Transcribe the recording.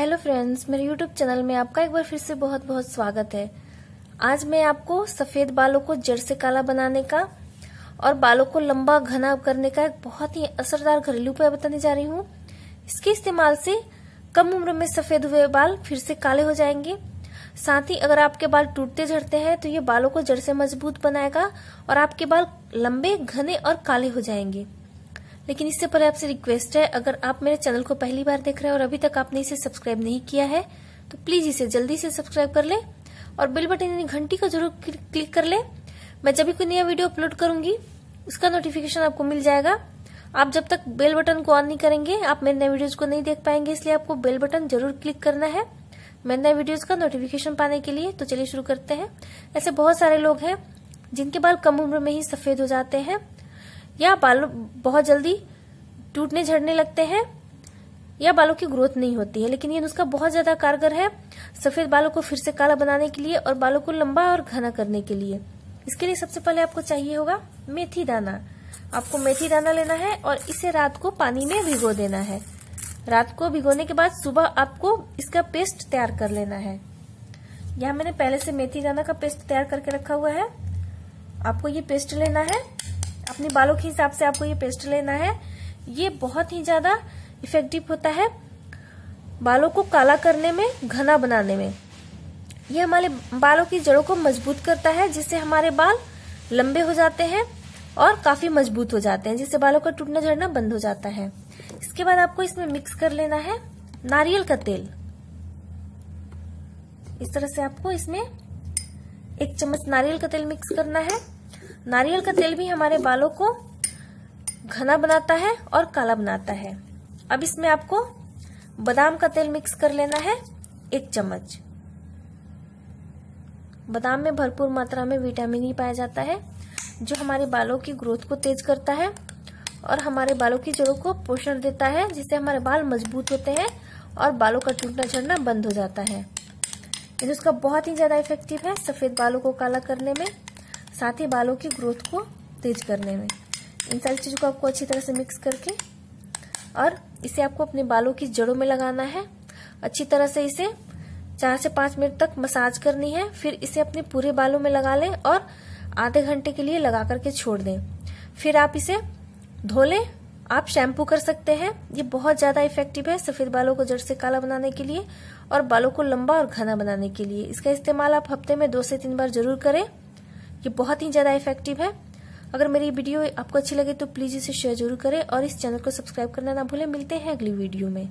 hello friends मेरे YouTube channel में आपका एक बार फिर से बहुत बहुत स्वागत है आज मैं आपको सफेद बालों को जड़ से काला बनाने का और बालों को लंबा घना करने का एक बहुत ही असरदार घरेलू उपाय बताने जा रही हूँ इसके इस्तेमाल से कम उम्र में सफेद हुए बाल फिर से काले हो जाएंगे साथ ही अगर आपके बाल टूटते झड़ते हैं तो ये बालों को जड़ से मजबूत बनाएगा और आपके बाल लंबे घने और काले हो जाएंगे लेकिन इससे पहले आपसे रिक्वेस्ट है अगर आप मेरे चैनल को पहली बार देख रहे हैं और अभी तक आपने इसे सब्सक्राइब नहीं किया है तो प्लीज इसे जल्दी से सब्सक्राइब कर ले और बिल बटन यानी घंटी को जरूर क्लिक कर ले मैं जब भी कोई नया वीडियो अपलोड करूंगी उसका नोटिफिकेशन आपको मिल जाएगा आप जब तक बेल बटन को ऑन नहीं करेंगे आप मेरे नए वीडियोज को नहीं देख पाएंगे इसलिए आपको बेल बटन जरूर क्लिक करना है मेरे नए वीडियोज का नोटिफिकेशन पाने के लिए तो चलिए शुरू करते हैं ऐसे बहुत सारे लोग हैं जिनके बाल कम उम्र में ही सफेद हो जाते हैं या बाल बहुत जल्दी टूटने झड़ने लगते हैं या बालों की ग्रोथ नहीं होती है लेकिन ये नुस्खा बहुत ज्यादा कारगर है सफेद बालों को फिर से काला बनाने के लिए और बालों को लंबा और घना करने के लिए इसके लिए सबसे पहले आपको चाहिए होगा मेथी दाना आपको मेथी दाना लेना है और इसे रात को पानी में भिगो देना है रात को भिगोने के बाद सुबह आपको इसका पेस्ट तैयार कर लेना है यहाँ मैंने पहले से मेथी दाना का पेस्ट तैयार करके रखा हुआ है आपको ये पेस्ट लेना है अपने बालों के हिसाब से आपको ये पेस्ट लेना है ये बहुत ही ज्यादा इफेक्टिव होता है बालों को काला करने में घना बनाने में ये हमारे बालों की जड़ों को मजबूत करता है जिससे हमारे बाल लंबे हो जाते हैं और काफी मजबूत हो जाते हैं जिससे बालों का टूटना झड़ना बंद हो जाता है इसके बाद आपको इसमें मिक्स कर लेना है नारियल का तेल इस तरह से आपको इसमें एक चम्मच नारियल का तेल मिक्स करना है नारियल का तेल भी हमारे बालों को घना बनाता है और काला बनाता है अब इसमें आपको बादाम का तेल मिक्स कर लेना है एक चम्मच बादाम में भरपूर मात्रा में विटामिन ई पाया जाता है जो हमारे बालों की ग्रोथ को तेज करता है और हमारे बालों की जड़ों को पोषण देता है जिससे हमारे बाल मजबूत होते हैं और बालों का टूटना झड़ना बंद हो जाता है इसका बहुत ही ज़्यादा इफेक्टिव है सफ़ेद बालों को काला करने में साथ ही बालों की ग्रोथ को तेज करने में इन सारी चीज़ों को आपको अच्छी तरह से मिक्स करके और इसे आपको अपने बालों की जड़ों में लगाना है अच्छी तरह से इसे चार से पाँच मिनट तक मसाज करनी है फिर इसे अपने पूरे बालों में लगा लें और आधे घंटे के लिए लगा करके छोड़ दें फिर आप इसे धो लें आप शैम्पू कर सकते हैं ये बहुत ज़्यादा इफेक्टिव है सफ़ेद बालों को जड़ से काला बनाने के लिए और बालों को लंबा और घना बनाने के लिए इसका इस्तेमाल आप हफ्ते में दो से तीन बार जरूर करें ये बहुत ही ज़्यादा इफेक्टिव है अगर मेरी वीडियो आपको अच्छी लगे तो प्लीज़ इसे शेयर जरूर करें और इस चैनल को सब्सक्राइब करना ना भूलें मिलते हैं अगली वीडियो में